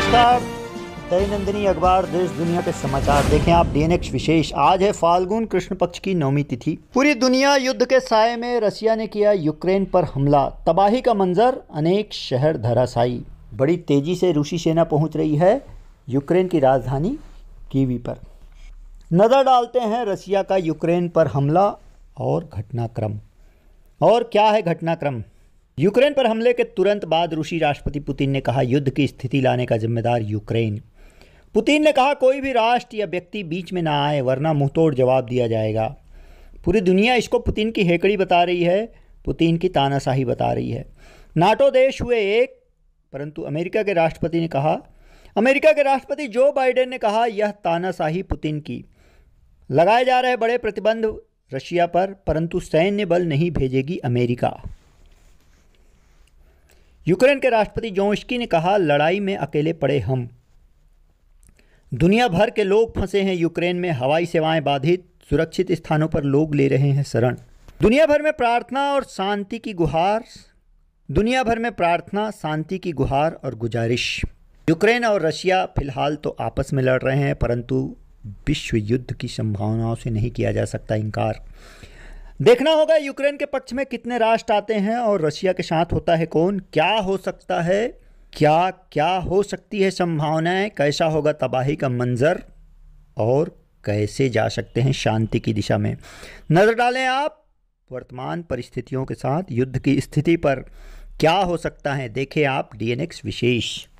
नमस्कार दैनंदिनी अखबार देश दुनिया के समाचार देखें आप डीएनएक्स विशेष आज है फाल्गुन कृष्ण पक्ष की नौमी तिथि पूरी दुनिया युद्ध के साय में रशिया ने किया यूक्रेन पर हमला तबाही का मंजर अनेक शहर धराशायी बड़ी तेजी से रूसी सेना पहुंच रही है यूक्रेन की राजधानी कीवी पर नज़र डालते हैं रशिया का यूक्रेन पर हमला और घटनाक्रम और क्या है घटनाक्रम यूक्रेन पर हमले के तुरंत बाद रूसी राष्ट्रपति पुतिन ने कहा युद्ध की स्थिति लाने का जिम्मेदार यूक्रेन पुतिन ने कहा कोई भी राष्ट्र या व्यक्ति बीच में ना आए वरना मुंहतोड़ जवाब दिया जाएगा पूरी दुनिया इसको पुतिन की हेकड़ी बता रही है पुतिन की तानाशाही बता रही है नाटो देश हुए एक परंतु अमेरिका के राष्ट्रपति ने कहा अमेरिका के राष्ट्रपति जो बाइडेन ने कहा यह तानाशाही पुतिन की लगाए जा रहे बड़े प्रतिबंध रशिया पर परंतु सैन्य बल नहीं भेजेगी अमेरिका यूक्रेन के राष्ट्रपति जोशकी ने कहा लड़ाई में अकेले पड़े हम दुनिया भर के लोग फंसे हैं यूक्रेन में हवाई सेवाएं बाधित सुरक्षित स्थानों पर लोग ले रहे हैं शरण दुनिया भर में प्रार्थना और शांति की गुहार दुनिया भर में प्रार्थना शांति की गुहार और गुजारिश यूक्रेन और रशिया फिलहाल तो आपस में लड़ रहे हैं परंतु विश्व युद्ध की संभावनाओं से नहीं किया जा सकता इनकार देखना होगा यूक्रेन के पक्ष में कितने राष्ट्र आते हैं और रशिया के साथ होता है कौन क्या हो सकता है क्या क्या हो सकती है संभावनाएं कैसा होगा तबाही का मंजर और कैसे जा सकते हैं शांति की दिशा में नज़र डालें आप वर्तमान परिस्थितियों के साथ युद्ध की स्थिति पर क्या हो सकता है देखें आप डीएनएक्स विशेष